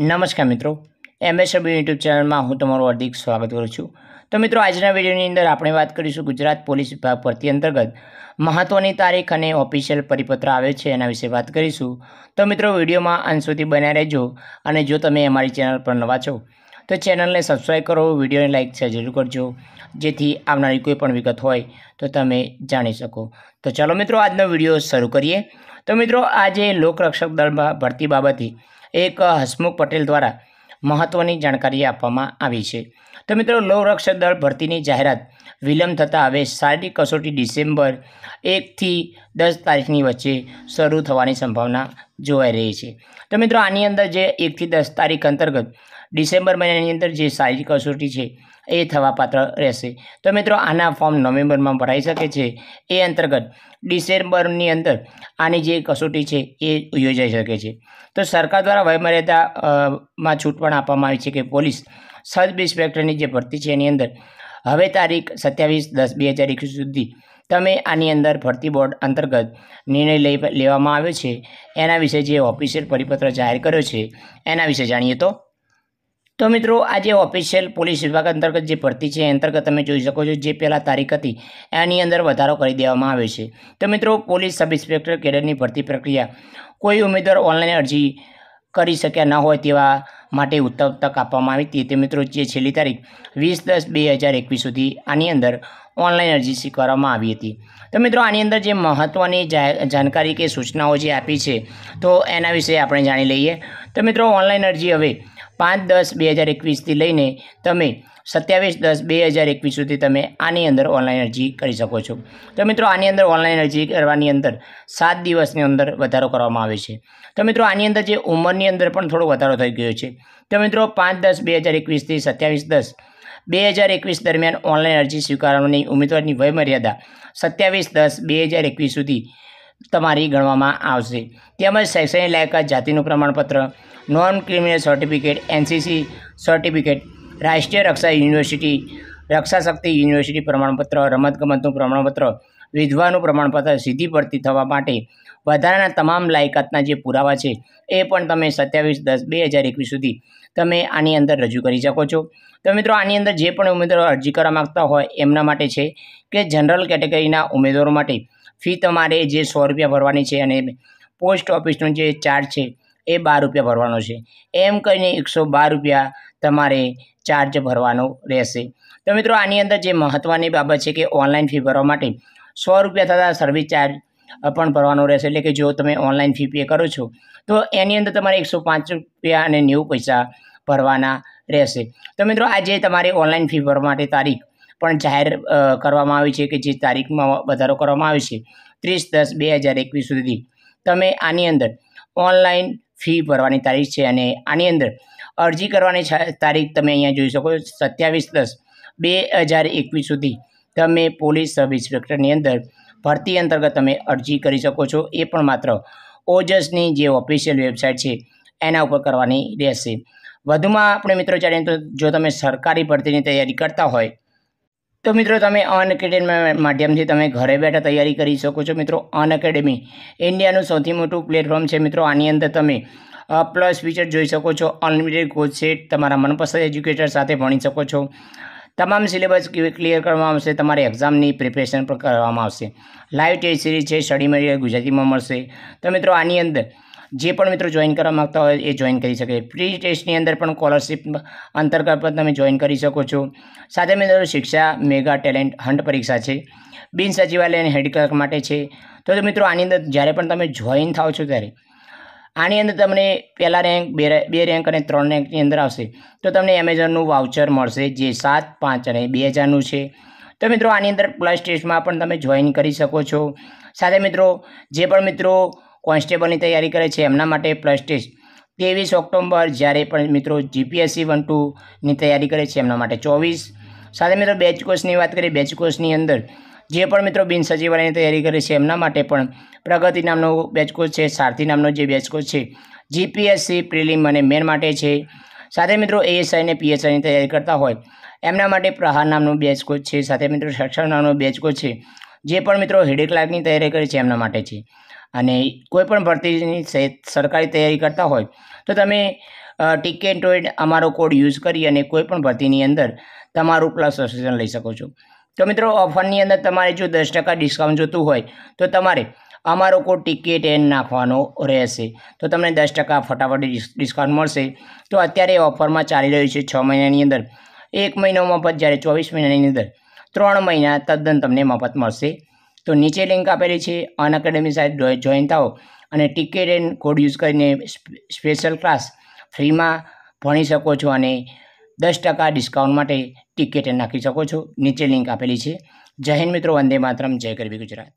નમસ્કાર મિત્રો MSW YouTube ચેનલમાં હું તમારું હાર્દિક સ્વાગત કરું છું તો મિત્રો આજના વિડીયોની અંદર આપણે વાત કરીશું ગુજરાત પોલીસ વિભાગ ભરતી અંતર્ગત મહત્ત્વની તારીખ અને ઓફિશિયલ પરિપત્ર આવે છે એના વિશે વાત કરીશું તો મિત્રો વિડીયોમાં અંત સુધી બન્યા રહેજો અને જો તમે અમારી ચેનલ પર નવા છો તો ચેનલને સબસ્ક્રાઈબ કરો વિડીયોને લાઇક શેર જરૂર કરજો જેથી આવનારી કોઈ પણ વિગત હોય તો તમે જાણી શકો તો ચાલો મિત્રો આજનો વિડીયો શરૂ કરીએ તો મિત્રો આજે લોકરક્ષક દળમાં ભરતી બાબતે એક હસમુખ પટેલ દ્વારા મહત્ત્વની જાણકારી આપવામાં આવી છે તો મિત્રો લોહરક્ષક દળ ભરતીની જાહેરાત વિલંબ થતાં હવે શારીરિક કસોટી ડિસેમ્બર એકથી દસ તારીખની વચ્ચે શરૂ થવાની સંભાવના જોવાઈ રહી છે તો મિત્રો આની અંદર જે એકથી દસ તારીખ અંતર્ગત ડિસેમ્બર મહિનાની અંદર જે શારીરિક કસોટી છે એ થવા પાત્ર રહેશે તો મિત્રો આના ફોર્મ નવેમ્બરમાં ભરાઈ શકે છે એ અંતર્ગત ડિસેમ્બરની અંદર આની જે કસોટી છે એ યોજાઈ શકે છે તો સરકાર દ્વારા વયમર્યાદામાં છૂટ પણ આપવામાં આવી છે કે પોલીસ સબ ઇન્સ્પેક્ટરની જે ભરતી છે એની અંદર હવે તારીખ સત્યાવીસ દસ બે હજાર એકવીસ સુધી તમે આની અંદર ભરતી બોર્ડ અંતર્ગત નિર્ણય લઈ લેવામાં આવ્યો છે એના વિશે જે ઓફિશિયલ પરિપત્ર જાહેર કર્યો છે એના વિશે જાણીએ તો તો મિત્રો આજે ઓફિશિયલ પોલીસ વિભાગ અંતર્ગત જે ભરતી છે એ અંતર્ગત તમે જોઈ શકો છો જે પહેલાં તારીખ હતી એની અંદર વધારો કરી દેવામાં આવ્યો છે તો મિત્રો પોલીસ સબ ઇન્સ્પેક્ટર કેડરની ભરતી પ્રક્રિયા કોઈ ઉમેદવાર ઓનલાઈન અરજી કરી શક્યા ન હોય તેવા માટે ઉત્તમ તક આપવામાં આવી હતી તે મિત્રો જે છેલ્લી તારીખ વીસ દસ બે હજાર એકવીસ સુધી આની અંદર ઓનલાઈન અરજી સ્વીકારવામાં આવી હતી તો મિત્રો આની અંદર જે મહત્ત્વની જાણકારી કે સૂચનાઓ જે આપી છે તો એના વિશે આપણે જાણી લઈએ તો મિત્રો ઓનલાઈન અરજી હવે પાંચ દસ બે હજાર એકવીસથી લઈને તમે સત્યાવીસ દસ બે હજાર એકવીસ સુધી તમે આની અંદર ઓનલાઈન અરજી કરી શકો છો તો મિત્રો આની અંદર ઓનલાઈન અરજી કરવાની અંદર સાત દિવસની અંદર વધારો કરવામાં આવે છે તો મિત્રો આની અંદર જે ઉંમરની અંદર પણ થોડો વધારો થઈ ગયો છે તો મિત્રો પાંચ દસ બે હજાર એકવીસથી સત્યાવીસ દસ બે હજાર એકવીસ દરમિયાન ઓનલાઈન અરજી સ્વીકારવાની ઉમેદવારની વયમર્યાદા સત્યાવીસ દસ બે હજાર એકવીસ સુધી તમારી ગણવામાં આવશે તેમજ શૈક્ષણિક લાયકાત જાતિનું પ્રમાણપત્ર non criminal certificate NCC certificate રાષ્ટ્રીય રક્ષા યુનિવર્સિટી રક્ષાશક્તિ યુનિવર્સિટી પ્રમાણપત્ર રમતગમતનું પ્રમાણપત્ર વિધવાનું પ્રમાણપત્ર સીધી ભરતી થવા માટે વધારાના તમામ લાયકાતના જે પુરાવા છે એ પણ તમે સત્યાવીસ દસ બે હજાર એકવીસ સુધી તમે આની અંદર રજૂ કરી શકો છો તો મિત્રો આની અંદર જે પણ ઉમેદવારો અરજી કરવા માગતા હોય એમના માટે છે કે જનરલ કેટેગરીના ઉમેદવારો માટે ફી તમારે જે સો રૂપિયા ભરવાની છે અને પોસ્ટ ઓફિસનો જે ચાર્જ છે એ બાર રૂપિયા ભરવાનો છે એમ કરીને એકસો બાર રૂપિયા તમારે ચાર્જ ભરવાનો રહેશે તો મિત્રો આની અંદર જે મહત્ત્વની બાબત છે કે ઓનલાઈન ફી ભરવા માટે સો રૂપિયા થતાં સર્વિસ ચાર્જ પણ ભરવાનો રહેશે એટલે કે જો તમે ઓનલાઈન ફી પે કરો છો તો એની અંદર તમારે એકસો પાંચ રૂપિયા અને નેવું પૈસા ભરવાના રહેશે તો મિત્રો આજે તમારે ઓનલાઈન ફી ભરવા માટે તારીખ પણ જાહેર કરવામાં આવી છે કે જે તારીખમાં વધારો કરવામાં આવ્યો છે ત્રીસ દસ બે હજાર એકવીસ સુધી તમે આની અંદર ઓનલાઈન ફી ભરવાની તારીખ છે અને આની અંદર અરજી કરવાની તારીખ તમે અહીંયા જોઈ શકો છો સત્યાવીસ દસ બે હજાર એકવીસ સુધી તમે પોલીસ સબ ઇન્સ્પેક્ટરની અંદર ભરતી અંતર્ગત તમે અરજી કરી શકો છો એ પણ માત્ર ઓજસની જે ઓફિશિયલ વેબસાઇટ છે એના ઉપર કરવાની રહેશે વધુમાં આપણે મિત્રો ચાલીએ તો જો તમે સરકારી ભરતીની તૈયારી કરતા હોય તો મિત્રો તમે અન એકેડેમીના માધ્યમથી તમે ઘરે બેઠા તૈયારી કરી શકો છો મિત્રો અન એકેડેમી ઇન્ડિયાનું સૌથી મોટું પ્લેટફોર્મ છે મિત્રો આની અંદર તમે પ્લસ ફીચર જોઈ શકો છો અનલિમિટેડ કોચ સેટ તમારા મનપસંદ એજ્યુકેટર સાથે ભણી શકો છો તમામ સિલેબસ ક્લિયર કરવામાં આવશે તમારી એક્ઝામની પ્રિપેરેશન પણ કરવામાં આવશે લાઈવ ટેસ્ટ સિરીઝ છે સ્ટડી મટીરિયલ ગુજરાતીમાં મળશે તો મિત્રો આની અંદર જે પણ મિત્રો જોઈન કરવા માગતા હોય એ જોઈન કરી શકે પ્રી ટેસ્ટની અંદર પણ સ્કોલરશિપ અંતર્ગત પણ તમે જોઈન કરી શકો છો સાથે મિત્રો શિક્ષા મેગા ટેલેન્ટ હન્ટ પરીક્ષા છે બિન સચિવાલય હેડ ક્લર્ક માટે છે તો મિત્રો આની અંદર જ્યારે પણ તમે જોઈન થાઓ છો ત્યારે આની અંદર તમને પહેલા રેન્ક બે બે રેન્ક અને ત્રણ રેન્કની અંદર આવશે તો તમને એમેઝોનનું વાઉચર મળશે જે સાત પાંચ અને બે હજારનું છે તો મિત્રો આની અંદર પ્લસ ટેસ્ટમાં પણ તમે જોઈન કરી શકો છો સાથે મિત્રો જે પણ મિત્રો કોન્સ્ટેબલની તૈયારી કરે છે એમના માટે પ્લસ ટેસ્ટ ત્રેવીસ ઓક્ટોમ્બર જ્યારે પણ મિત્રો જીપીએસસી વન ટુની તૈયારી કરે છે એમના માટે ચોવીસ સાથે મિત્રો બેચ કોર્સની વાત કરીએ બેચ કોર્સની અંદર જે પણ મિત્રો બિન તૈયારી કરે છે એમના માટે પણ પ્રગતિ નામનો બેચ કોર્સ છે સારથી નામનો જે બેચ કોર્સ છે જીપીએસસી પ્રિલિમ અને મેન માટે છે સાથે મિત્રો એએસઆઈ અને પીએસઆઈની તૈયારી કરતા હોય એમના માટે પ્રહાર નામનો બેચ કોચ છે સાથે મિત્રો શિક્ષણ નામનો બેચ કોચ છે જે પણ મિત્રો હેડે ક્લાર્કની તૈયારી કરે છે એમના માટે છે અને કોઈપણ ભરતીની સરકારી તૈયારી કરતા હોય તો તમે ટોઈડ અમારો કોડ યુઝ કરી અને કોઈપણ ભરતીની અંદર તમારું પ્લસ રજીસ્ટ્રેશન લઈ શકો છો તો મિત્રો ઓફરની અંદર તમારે જો દસ ટકા ડિસ્કાઉન્ટ જોતું હોય તો તમારે અમારો કોડ ટિકિટ એન નાખવાનો રહેશે તો તમને દસ ટકા ફટાફટ ડિસ્કાઉન્ટ મળશે તો અત્યારે ઓફરમાં ચાલી રહ્યું છે છ મહિનાની અંદર એક મહિનો મફત જ્યારે ચોવીસ મહિનાની અંદર ત્રણ મહિના તદ્દન તમને મફત મળશે તો નીચે લિંક આપેલી છે અન અકેડમી સાથે જોઈન થાઓ અને ટિકિટ એન્ડ કોડ યુઝ કરીને સ્પેશિયલ ક્લાસ ફ્રીમાં ભણી શકો છો અને દસ ટકા ડિસ્કાઉન્ટ માટે ટિકિટ નાખી શકો છો નીચે લિંક આપેલી છે જય હિન્દ મિત્રો વંદે માતરમ જય કરવી ગુજરાત